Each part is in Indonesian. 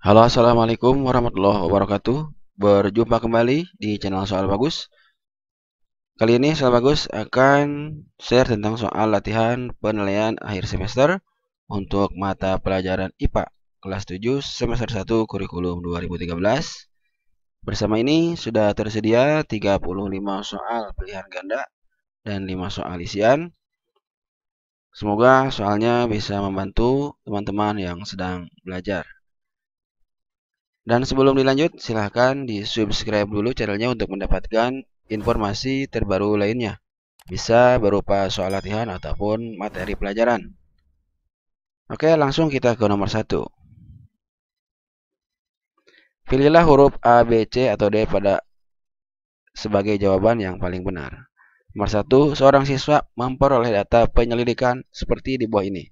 Halo assalamualaikum warahmatullahi wabarakatuh Berjumpa kembali di channel Soal Bagus Kali ini Soal Bagus akan share tentang soal latihan penilaian akhir semester Untuk mata pelajaran IPA kelas 7 semester 1 kurikulum 2013 Bersama ini sudah tersedia 35 soal pilihan ganda dan 5 soal isian Semoga soalnya bisa membantu teman-teman yang sedang belajar dan sebelum dilanjut, silahkan di subscribe dulu channelnya untuk mendapatkan informasi terbaru lainnya. Bisa berupa soal latihan ataupun materi pelajaran. Oke, langsung kita ke nomor satu. Pilihlah huruf A, B, C, atau D pada sebagai jawaban yang paling benar. Nomor satu, seorang siswa memperoleh data penyelidikan seperti di bawah ini.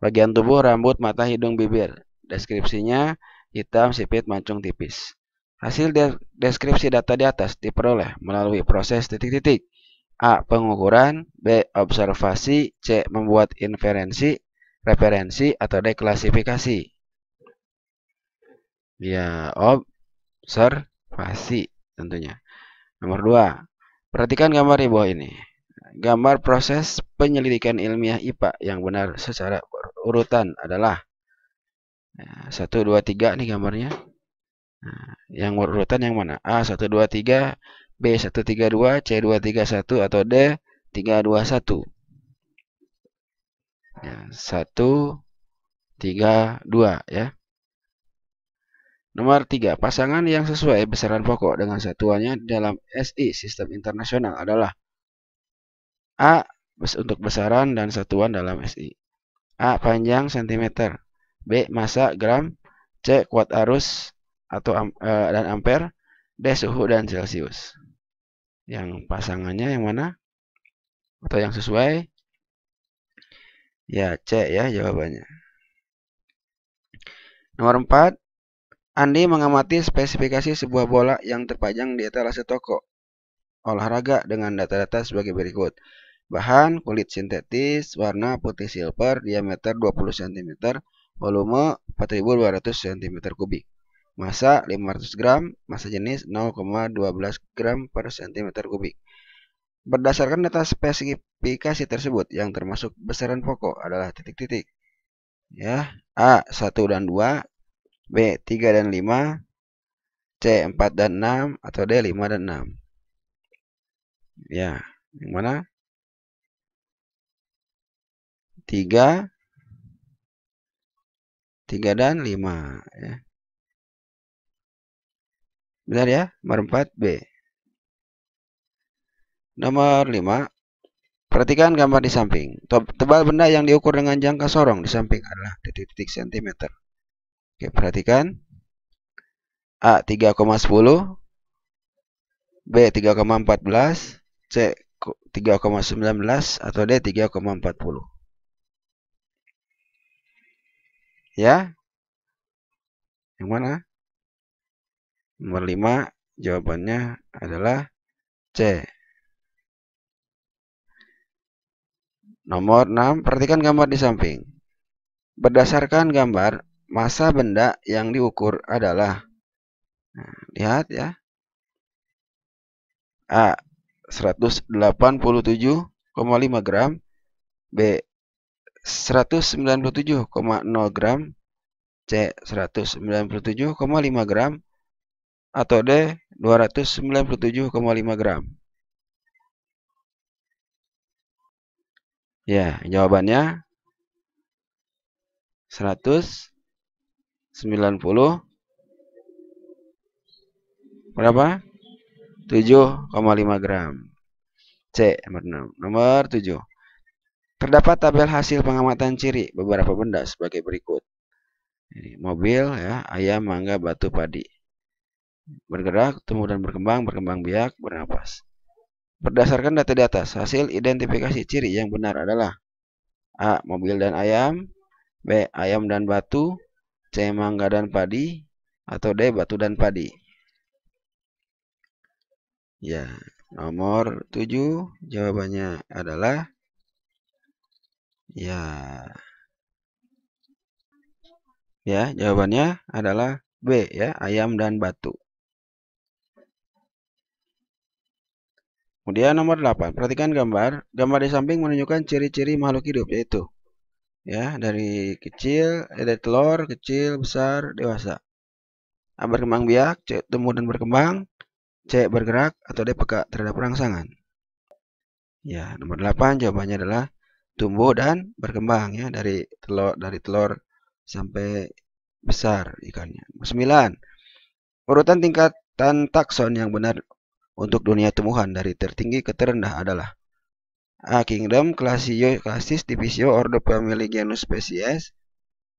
Bagian tubuh, rambut, mata, hidung, bibir. Deskripsinya, hitam, sipit, mancung, tipis. Hasil deskripsi data di atas diperoleh melalui proses titik-titik. A. Pengukuran B. Observasi C. Membuat inferensi, referensi, atau deklasifikasi. Ya, observasi tentunya Nomor 2 Perhatikan gambar di bawah ini Gambar proses penyelidikan ilmiah IPA yang benar secara urutan adalah 1, 2, 3 nih gambarnya. Nah, yang urutan yang mana? A, 1, 2, 3. B, 1, 3, 2. C, 2, 3, 1. Atau D, 3, 2, 1. Ya, 1, 3, 2 ya. Nomor 3, pasangan yang sesuai besaran pokok dengan satuannya dalam SI sistem internasional adalah A untuk besaran dan satuan dalam SI. A panjang sentimeter. B. Masa gram C. Kuat arus atau am, e, dan ampere D. Suhu dan Celcius Yang pasangannya yang mana? Atau yang sesuai? Ya, C ya jawabannya Nomor 4 Andi mengamati spesifikasi sebuah bola yang terpajang di etalase toko olahraga dengan data-data sebagai berikut. Bahan kulit sintetis warna putih silver diameter 20 cm volume 4200 cm 3 massa 500 gram, massa jenis 0,12 gram per cm 3 Berdasarkan data spesifikasi tersebut yang termasuk besaran pokok adalah titik-titik. Ya, A 1 dan 2, B 3 dan 5, C 4 dan 6 atau D 5 dan 6. Ya, yang mana? 3 3 dan 5 ya. Benar ya, nomor 4B. Nomor 5. Perhatikan gambar di samping. Tebal benda yang diukur dengan jangka sorong di samping adalah titik-titik sentimeter. Oke, perhatikan. A 3,10, B 3,14, C 3,19 atau D 3,40. Ya. Yang mana? Nomor 5 jawabannya adalah C. Nomor 6, perhatikan gambar di samping. Berdasarkan gambar, masa benda yang diukur adalah nah, lihat ya. A 187,5 gram, B 197,0 gram C 197,5 gram atau D 297,5 gram. Ya, jawabannya 190 berapa? 7,5 gram. C nomor 6. Nomor 7. Terdapat tabel hasil pengamatan ciri beberapa benda sebagai berikut. Ini, mobil, ya, ayam, mangga, batu, padi. Bergerak, tumbuh dan berkembang, berkembang biak, bernapas. Berdasarkan data di atas, hasil identifikasi ciri yang benar adalah A. Mobil dan ayam B. Ayam dan batu C. Mangga dan padi Atau D. Batu dan padi Ya, nomor 7 jawabannya adalah Ya. Ya, jawabannya adalah B ya, ayam dan batu. Kemudian nomor 8, perhatikan gambar. Gambar di samping menunjukkan ciri-ciri makhluk hidup yaitu ya, dari kecil, ada eh, telur, kecil, besar, dewasa. A berkembang biak, C tumbuh dan berkembang, C bergerak atau D peka terhadap rangsangan. Ya, nomor 8 jawabannya adalah tumbuh dan berkembang ya dari telur dari telur sampai besar ikannya. 9. Urutan tingkatan takson yang benar untuk dunia tumbuhan dari tertinggi ke terendah adalah A. Kingdom Classio Classis Divisio Ordo Familia Genus Species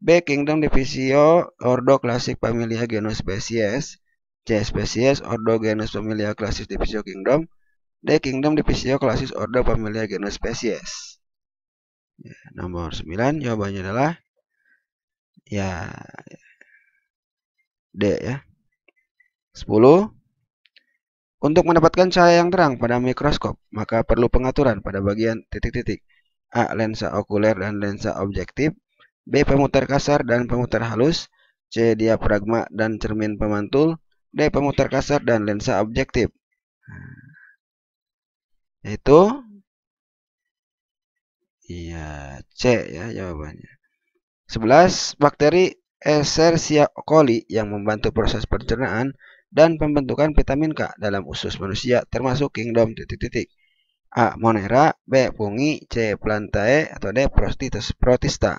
B. Kingdom Divisio Ordo Classic Familia Genus Species C. Species Ordo Genus Familia Classis Divisio Kingdom D. Kingdom Divisio Classis Ordo Familia Genus Species Ya, nomor 9 jawabannya adalah ya D ya. 10 untuk mendapatkan cahaya yang terang pada mikroskop, maka perlu pengaturan pada bagian titik-titik A. Lensa okuler dan lensa objektif B. Pemutar kasar dan pemutar halus C. Diafragma dan cermin pemantul D. Pemutar kasar dan lensa objektif Yaitu nah, Iya, C ya jawabannya. 11. Bakteri Escherichia coli yang membantu proses pencernaan dan pembentukan vitamin K dalam usus manusia termasuk kingdom titik-titik. A. Monera B. Fungi C. Plantae atau D. Prostitus protista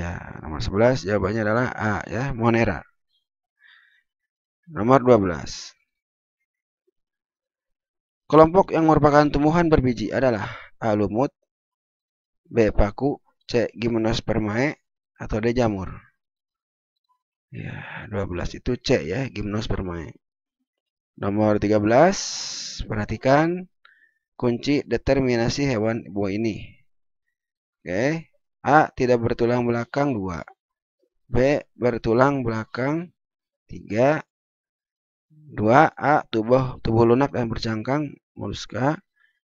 Ya, nomor 11 jawabannya adalah A ya, Monera Nomor 12 Kelompok yang merupakan tumbuhan berbiji adalah A. Lumut B. Paku C. Gimnospermae atau D. Jamur ya 12 itu C ya Gimnospermae nomor 13 perhatikan kunci determinasi hewan buah ini oke A. Tidak bertulang belakang 2 B. Bertulang belakang 3 2. A. Tubuh, tubuh lunak dan bercangkang moluska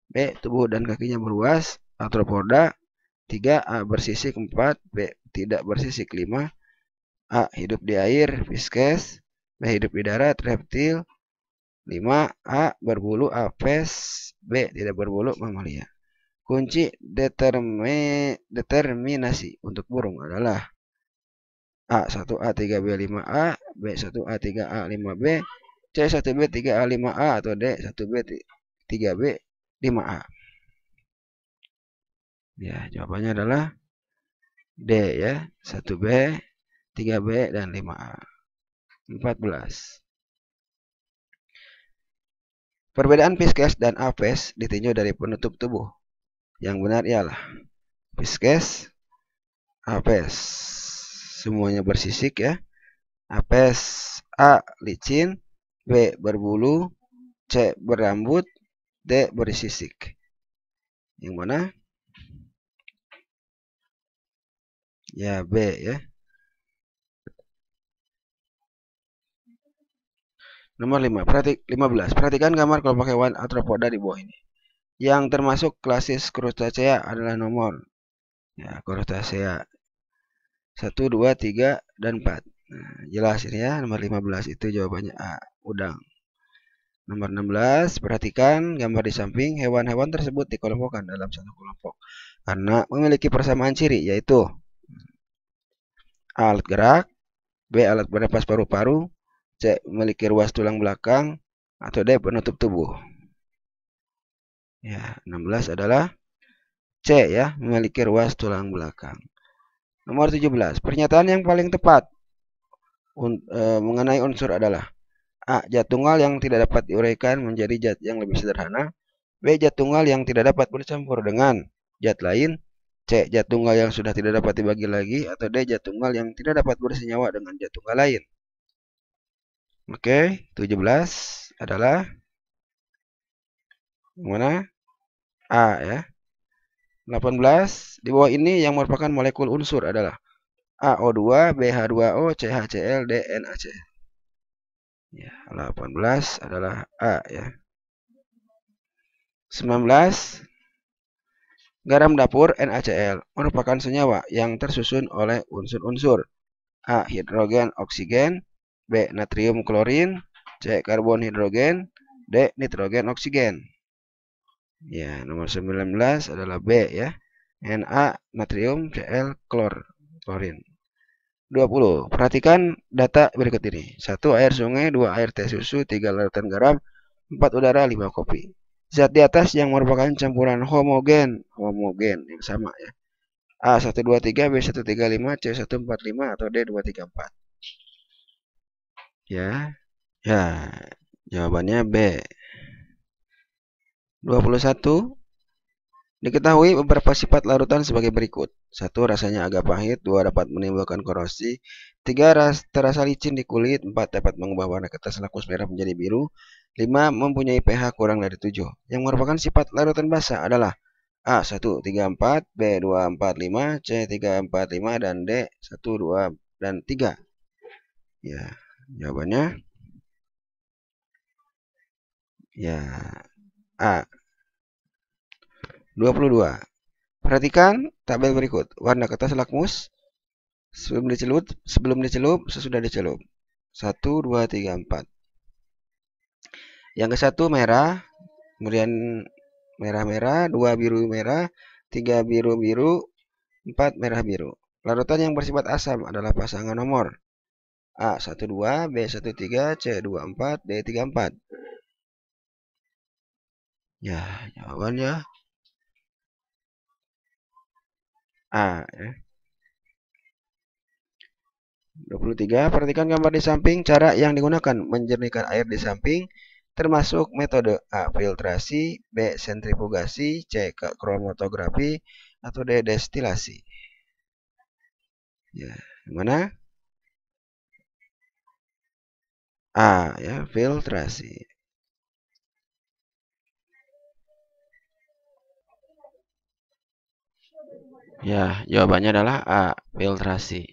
B. Tubuh dan kakinya berruas arthropoda. 3. A. Bersisik 4. B. Tidak bersisik 5. A. Hidup di air, Fisces. B. Hidup di darat, reptil. 5. A. Berbulu, apes. B. Tidak berbulu, mamalia. Kunci determi, determinasi untuk burung adalah A1A 3B5A, B1A 3A 5B, C1B 3A 5A atau D1B 3B 5A. Ah. Ya, jawabannya adalah D ya, 1B, 3B dan 5A. 14. Perbedaan Pisces dan Apes ditinjau dari penutup tubuh. Yang benar ialah Pisces, Apes. Semuanya bersisik ya. Apes A licin, B berbulu, C berambut, D. body Sisik yang mana ya B ya nomor 5 perhati 15 perhatikan gambar kelompok hewan arthropoda di bawah ini yang termasuk klasis crustacea adalah nomor ya crustacea 1 2 3 dan 4 nah, jelas ini ya nomor 15 itu jawabannya A udang Nomor 16, perhatikan gambar di samping hewan-hewan tersebut dikelompokkan dalam satu kelompok karena memiliki persamaan ciri yaitu A. alat gerak, B. alat bernapas paru-paru, C. memiliki ruas tulang belakang, atau D. penutup tubuh. Ya, 16 adalah C ya, memiliki ruas tulang belakang. Nomor 17, pernyataan yang paling tepat eh, mengenai unsur adalah A. Zat tunggal yang tidak dapat diuraikan menjadi jat yang lebih sederhana. B. Zat tunggal yang tidak dapat bercampur dengan jat lain. C. Zat tunggal yang sudah tidak dapat dibagi lagi. Atau D. Zat tunggal yang tidak dapat bersenyawa dengan zat tunggal lain. Oke, okay, 17 adalah mana? A ya. 18 di bawah ini yang merupakan molekul unsur adalah a. o 2 b. h BH2O, CHCl, DNaCl. Ya, 18 adalah A ya. 19 garam dapur NaCl merupakan senyawa yang tersusun oleh unsur-unsur A hidrogen oksigen, B natrium klorin, C karbon hidrogen, D nitrogen oksigen. Ya, nomor 19 adalah B ya. Na natrium Cl klor klorin. 20. Perhatikan data berikut ini. 1 air sungai, 2 air teh susu, 3 larutan garam, 4 udara, 5 kopi. Zat di atas yang merupakan campuran homogen, homogen yang sama ya. A123, B135, C145 atau D234. Ya. Ya, jawabannya B. 21 Diketahui beberapa sifat larutan sebagai berikut. satu Rasanya agak pahit, 2. Dapat menimbulkan korosi, 3. ras Terasa licin di kulit, 4. Dapat mengubah warna kertas lakus merah menjadi biru, 5. Mempunyai pH kurang dari 7. Yang merupakan sifat larutan basah adalah A. 1, 3, 4 B. 2, 4, 5 C. 3, 4, 5 Dan D. 1, 2, dan 3 Ya, jawabannya Ya, A. 22. Perhatikan tabel berikut. Warna kertas lakmus sebelum dicelup, sebelum dicelup, sesudah dicelup. 1 2 3 4. Yang ke satu merah, kemudian merah-merah, dua biru-merah, tiga biru-biru, empat merah-biru. Larutan yang bersifat asam adalah pasangan nomor A12, B13, C24, D34. Ya, jawabannya A. Ah, ya. 23. Perhatikan gambar di samping cara yang digunakan menjernihkan air di samping termasuk metode A. Filtrasi B. Sentrifugasi C. Kromatografi atau D. Destilasi ya mana A ya filtrasi Ya, jawabannya adalah A, filtrasi.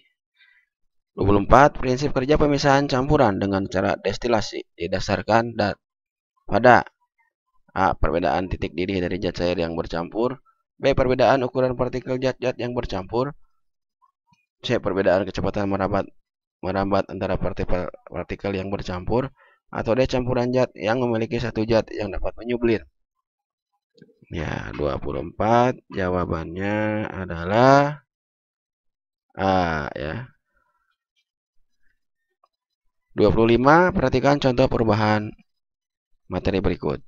24. Prinsip kerja pemisahan campuran dengan cara destilasi didasarkan dat pada A. Perbedaan titik didih dari zat cair yang bercampur B. Perbedaan ukuran partikel zat-zat yang bercampur C. Perbedaan kecepatan merambat, merambat antara partikel, partikel yang bercampur atau D. Campuran zat yang memiliki satu zat yang dapat menyublir Ya, 24 jawabannya adalah A ya. 25 perhatikan contoh perubahan materi berikut.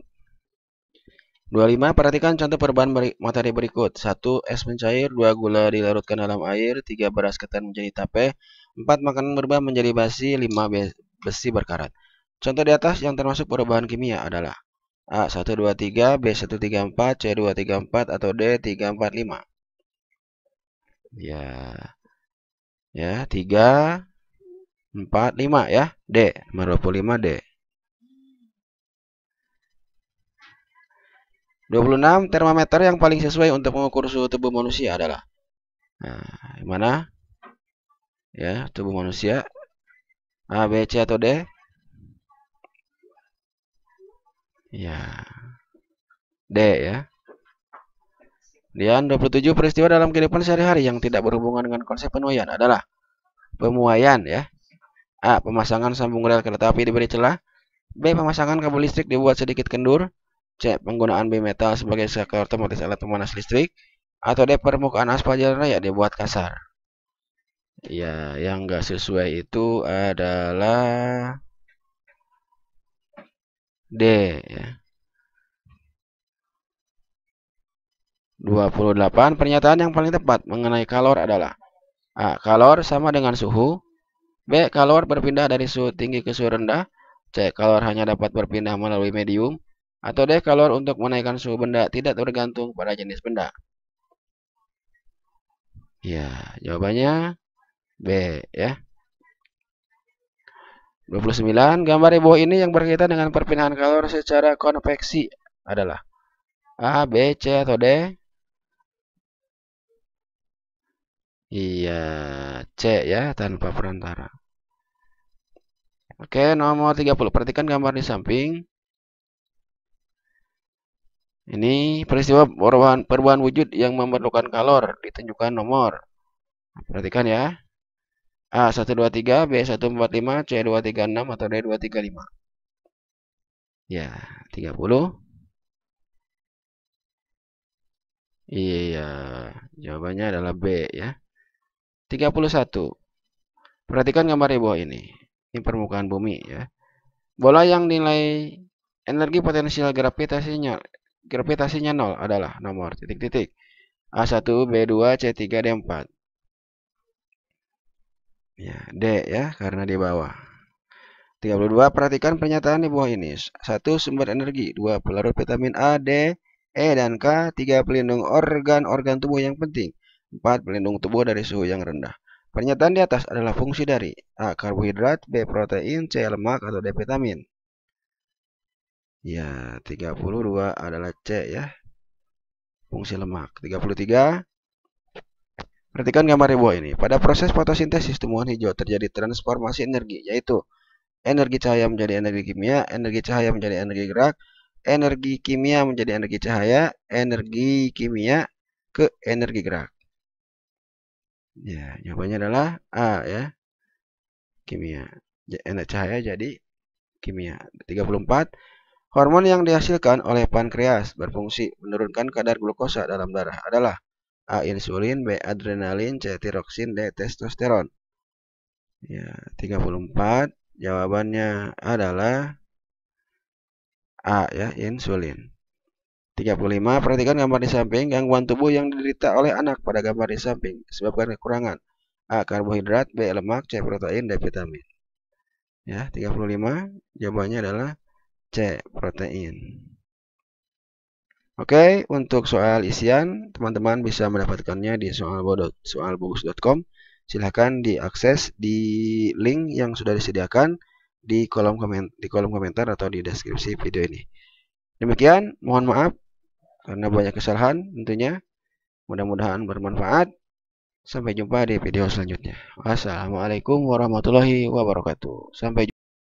25 perhatikan contoh perubahan materi berikut. 1 es mencair, 2 gula dilarutkan dalam air, 3 beras ketan menjadi tape, 4 makanan berubah menjadi basi, 5 besi berkarat. Contoh di atas yang termasuk perubahan kimia adalah A123, B134, C234 atau D345. Iya. Ya. Ya, 3 4 5 ya. D, 25 D. 26 termometer yang paling sesuai untuk mengukur suhu tubuh manusia adalah Nah, mana? Ya, tubuh manusia A, B, C atau D? Iya. Ya. D ya. Dan 27 peristiwa dalam kehidupan sehari-hari yang tidak berhubungan dengan konsep penuaian adalah pemuaian ya. A. Pemasangan sambung rel kereta api diberi celah. B. Pemasangan kabel listrik dibuat sedikit kendur. C. Penggunaan bimetal sebagai sektor otomatis alat pemanas listrik. Atau D. Permukaan aspal jalan raya dibuat kasar. Ya, yang nggak sesuai itu adalah D ya. 28 pernyataan yang paling tepat mengenai kalor adalah A. Kalor sama dengan suhu B. Kalor berpindah dari suhu tinggi ke suhu rendah C. Kalor hanya dapat berpindah melalui medium atau D. Kalor untuk menaikkan suhu benda tidak tergantung pada jenis benda Ya, jawabannya B ya. 29. Gambar di bawah ini yang berkaitan dengan perpindahan kalor secara konveksi adalah A, B, C, atau D? Iya, C ya, tanpa perantara. Oke, nomor 30. Perhatikan gambar di samping. Ini peristiwa perubahan, perubahan wujud yang memerlukan kalor. Ditunjukkan nomor. Perhatikan ya. A123, B145, C236 atau D235. Ya, 30. Iya, iya, jawabannya adalah B ya. 31. Perhatikan gambar di bawah ini. Ini permukaan bumi ya. Bola yang nilai energi potensial gravitasinya gravitasinya 0 adalah nomor titik-titik A1, B2, C3, D4. Ya, D ya, karena di bawah. 32. Perhatikan pernyataan di bawah ini. satu Sumber energi. dua Pelarut vitamin A, D, E, dan K. tiga Pelindung organ-organ tubuh yang penting. empat Pelindung tubuh dari suhu yang rendah. Pernyataan di atas adalah fungsi dari A. Karbohidrat, B. Protein, C. Lemak, atau D. Vitamin. Ya, 32 adalah C ya. Fungsi lemak. 33. Perhatikan gambar di bawah ini. Pada proses fotosintesis tumbuhan hijau terjadi transformasi energi, yaitu energi cahaya menjadi energi kimia, energi cahaya menjadi energi gerak, energi kimia menjadi energi cahaya, energi kimia ke energi gerak. Ya, jawabannya adalah A ya. Kimia. Energi cahaya jadi kimia. 34. Hormon yang dihasilkan oleh pankreas berfungsi menurunkan kadar glukosa dalam darah adalah A. Insulin B. Adrenalin C. Tiroksin D. Testosteron Ya, 34 jawabannya adalah A ya, insulin. 35 perhatikan gambar di samping gangguan tubuh yang diderita oleh anak pada gambar di samping sebabkan kekurangan A karbohidrat, B lemak, C protein, D vitamin. Ya, 35 jawabannya adalah C protein. Oke, untuk soal isian, teman-teman bisa mendapatkannya di soalbogus.com. Silahkan diakses di link yang sudah disediakan di kolom, komen, di kolom komentar atau di deskripsi video ini. Demikian, mohon maaf karena banyak kesalahan tentunya. Mudah-mudahan bermanfaat. Sampai jumpa di video selanjutnya. Wassalamualaikum warahmatullahi wabarakatuh. Sampai jumpa.